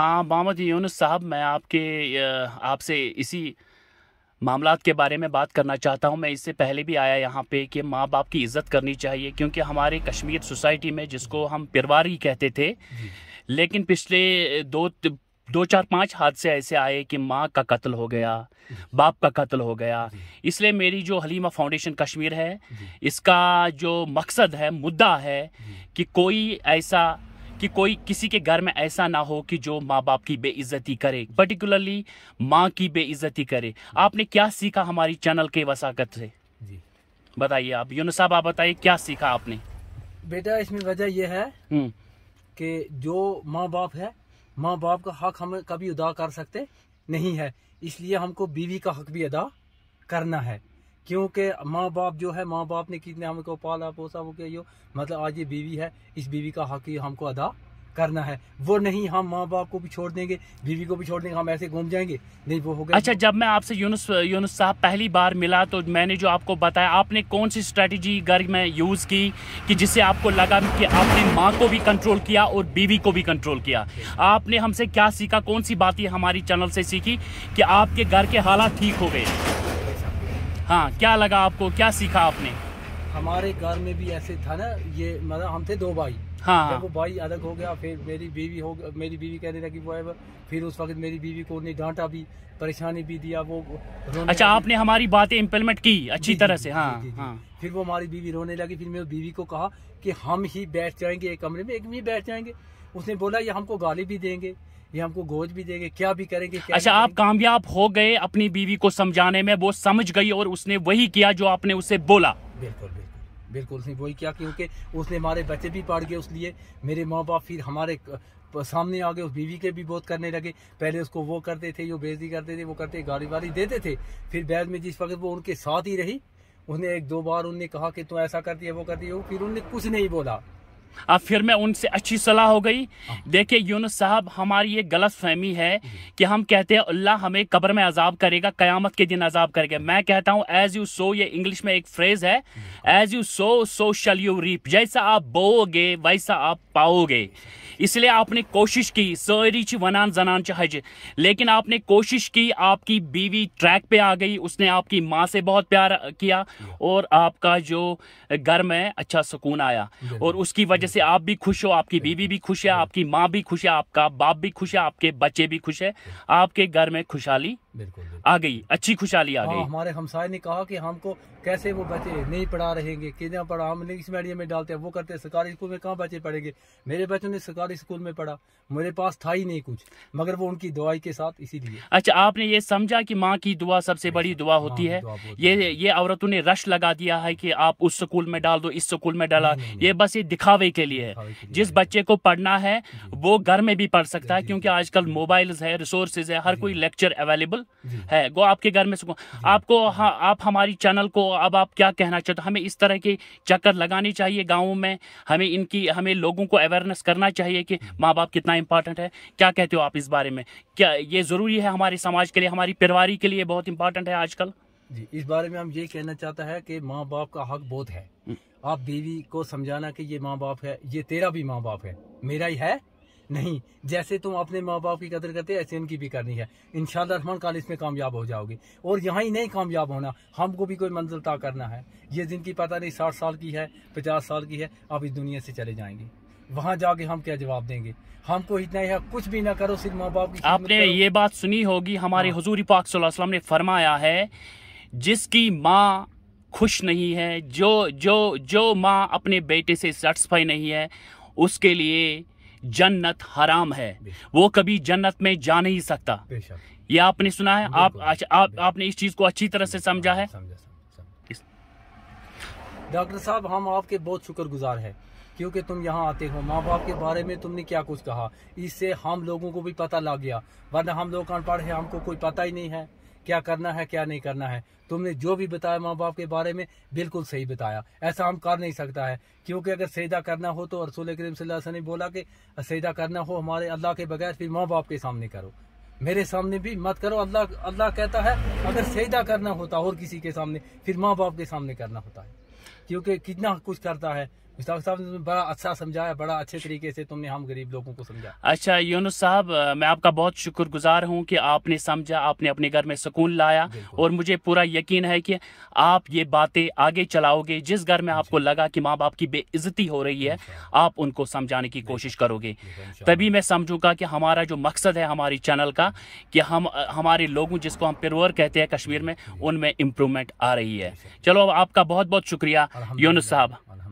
मोहम्मद यूनुस साहब मैं आपके आपसे इसी मामला के बारे में बात करना चाहता हूं मैं इससे पहले भी आया यहाँ पे कि माँ बाप की इज्जत करनी चाहिए क्योंकि हमारे कश्मीर सोसाइटी में जिसको हम पिरवारी कहते थे लेकिन पिछले दो दो चार पांच हादसे ऐसे आए कि माँ का कत्ल हो गया बाप का कत्ल हो गया इसलिए मेरी जो हलीमा फाउंडेशन कश्मीर है इसका जो मकसद है मुद्दा है कि कोई ऐसा कि कोई किसी के घर में ऐसा ना हो कि जो माँ बाप की बेइज्जती करे पर्टिकुलरली माँ की बेइज्जती करे आपने क्या सीखा हमारी चैनल के वसाकत से बताइए आप यून साहब आप बताइए क्या सीखा आपने बेटा इसमें वजह यह है हम्म। कि जो माँ बाप है माँ बाप का हक हम कभी अदा कर सकते नहीं है इसलिए हमको बीवी का हक भी अदा करना है क्योंकि माँ बाप जो है माँ बाप ने कितने हमको पाला पोसा वो क्या यो मतलब आज ये बीवी है इस बीवी का हक ही हमको अदा करना है वो नहीं हम माँ बाप को भी छोड़ देंगे बीवी को भी छोड़ देंगे हम ऐसे घूम जाएंगे नहीं वो हो गया अच्छा जब मैं आपसे यूनुस यूनुस साहब पहली बार मिला तो मैंने जो आपको बताया आपने कौन सी स्ट्रेटजी घर में यूज़ की कि जिससे आपको लगा कि आपने माँ को भी कंट्रोल किया और बीवी को भी कंट्रोल किया आपने हमसे क्या सीखा कौन सी बात ये हमारी चैनल से सीखी कि आपके घर के हालात ठीक हो गए हाँ क्या लगा आपको क्या सीखा आपने हमारे घर में भी ऐसे था ना ये मतलब हम थे दो भाई हाँ, हाँ। वो भाई अलग हो गया फिर मेरी बीवी हो मेरी बीवी कहने लगी वो फिर उस वक्त मेरी बीवी को ने डांटा भी परेशानी भी दिया वो अच्छा आपने हमारी बातें इम्प्लीमेंट की अच्छी तरह से हाँ, दी, दी, दी, हाँ। फिर वो हमारी बीवी रोने लगी फिर मेरी बीवी को कहा कि हम ही बैठ जाएंगे एक कमरे में एक में बैठ जाएंगे उसने बोला ये हमको गाली भी देंगे ये हमको गोज भी देंगे क्या भी करेंगे क्या अच्छा आप कामयाब हो गए अपनी बीवी को समझाने में वो समझ गई और उसने वही किया जो आपने उसे बोला बिल्कुल बिल्कुल बिल्कुल नहीं वही क्या क्योंकि उसने हमारे बच्चे भी पाड़ गए उस लिए मेरे माँ बाप फिर हमारे सामने आ गए उस बीवी के भी बहुत करने लगे पहले उसको वो करते थे जो बेजती करते थे वो करते गाड़ी वाड़ी देते थे फिर बैग में जिस वक्त वो उनके साथ ही रही उसने एक दो बार उनने कहा कि तू ऐसा करती है वो करती है वो फिर उन्हें कुछ नहीं बोला अब फिर मैं उनसे अच्छी सलाह हो गई हाँ। देखिए यूनुस साहब हमारी ये गलत फहमी है कि हम कहते हैं अल्लाह हमें कब्र में अजाब करेगा कयामत के दिन अजाब करेगा मैं कहता हूँ एज यू सो ये इंग्लिश में एक फ्रेज है as you sow so shall you reap जैसा आप बोओगे वैसा आप पाओगे इसलिए आपने कोशिश की सारी ची वनान जनान हज लेकिन आपने कोशिश की आपकी बीवी ट्रैक पे आ गई उसने आपकी माँ से बहुत प्यार किया हाँ। और आपका जो घर में अच्छा सुकून आया और उसकी वजह वजह से आप भी खुश हो आपकी बीवी भी खुश है आपकी माँ भी खुश है आपका बाप भी खुश है आपके बच्चे भी खुश है आपके घर में खुशहाली आ गई अच्छी खुशहाली आ हाँ, गई हमारे हमसाय ने कहा कि हमको कैसे वो बच्चे नहीं पढ़ा रहेंगे कितना पढ़ा हम इंग्लिश मीडियम में डालते हैं वो करते हैं सरकारी स्कूल में कहा बच्चे पढ़ेंगे मेरे बच्चों ने सरकारी स्कूल में पढ़ा मेरे पास था ही नहीं कुछ मगर वो उनकी दुआई के साथ इसीलिए अच्छा आपने ये समझा कि माँ की दुआ सबसे बड़ी दुआ होती है ये ये औरतों ने रश लगा दिया है कि आप उस स्कूल में डाल दो इस स्कूल में डाला ये बस ये दिखावे भविष्य के लिए है जिस हाँ। बच्चे को पढ़ना है वो घर में भी पढ़ सकता है क्योंकि आजकल मोबाइल्स है रिसोर्सेज है हर कोई लेक्चर अवेलेबल है वो आपके घर में आपको हाँ, आप हमारी चैनल को अब आप क्या कहना चाहते हमें इस तरह के चक्कर लगानी चाहिए गाँव में हमें इनकी हमें लोगों को अवेयरनेस करना चाहिए कि माँ बाप कितना इंपॉर्टेंट है क्या कहते हो आप इस बारे में क्या ये ज़रूरी है हमारे समाज के लिए हमारी परिवार के लिए बहुत इंपॉर्टेंट है आजकल जी इस बारे में हम ये कहना चाहता है कि माँ बाप का हक बहुत है हम्म। आप बीवी को समझाना कि ये माँ बाप है ये तेरा भी माँ बाप है मेरा ही है नहीं जैसे तुम अपने माँ बाप की कदर करते ऐसे उनकी भी करनी है इन रहमान काल इसमें कामयाब हो जाओगे और यहाँ ही नहीं कामयाब होना हमको भी कोई मंजिल तय करना है ये जिनकी पता नहीं साठ साल की है पचास साल की है आप इस दुनिया से चले जाएंगे वहाँ जाके हम क्या जवाब देंगे हमको इतना ही कुछ भी ना करो सिर्फ माँ बाप की आपने ये बात सुनी होगी हमारे हजूरी हाँ। पाक ने फरमाया है जिसकी माँ खुश नहीं है जो जो जो माँ अपने बेटे से सेटिस्फाई नहीं है उसके लिए जन्नत हराम है वो कभी जन्नत में जा नहीं सकता ये आपने सुना है आप अच्छा आप आपने इस चीज़ को अच्छी तरह से समझा है हाँ, डॉक्टर साहब हम आपके बहुत शुक्रगुजार हैं क्योंकि तुम यहाँ आते हो माँ बाप के बारे में तुमने क्या कुछ कहा इससे हम लोगों को भी पता लग गया वरना हम लोग अनपढ़ है हमको कोई पता ही नहीं है क्या करना है क्या नहीं करना है तुमने जो भी बताया माँ बाप के बारे में बिल्कुल सही बताया ऐसा हम कर नहीं सकता है क्योंकि अगर सजदा करना हो तो रसूल करीम सल्लल्लाहु अलैहि ने बोला कि सजदा करना हो हमारे अल्लाह के बगैर फिर माँ बाप के सामने करो मेरे सामने भी मत करो अल्लाह अल्लाह कहता है अगर सजदा करना होता और किसी के सामने फिर माँ बाप के सामने करना होता है क्योंकि कितना कुछ करता है मुश्ताक साहब ने बड़ा अच्छा समझाया बड़ा अच्छे तरीके से तुमने हम गरीब लोगों को समझा अच्छा यूनुस साहब मैं आपका बहुत शुक्र गुज़ार हूँ कि आपने समझा आपने अपने घर में सुकून लाया और मुझे पूरा यकीन है कि आप ये बातें आगे चलाओगे जिस घर में आपको लगा कि माँ बाप की बेइज्जती हो रही है आप उनको समझाने की कोशिश करोगे तभी मैं समझूंगा कि हमारा जो मकसद है हमारी चैनल का कि हम हमारे लोगों जिसको हम पिरवर कहते हैं कश्मीर में उनमें इम्प्रूवमेंट आ रही है चलो आपका बहुत बहुत शुक्रिया यूनुस साहब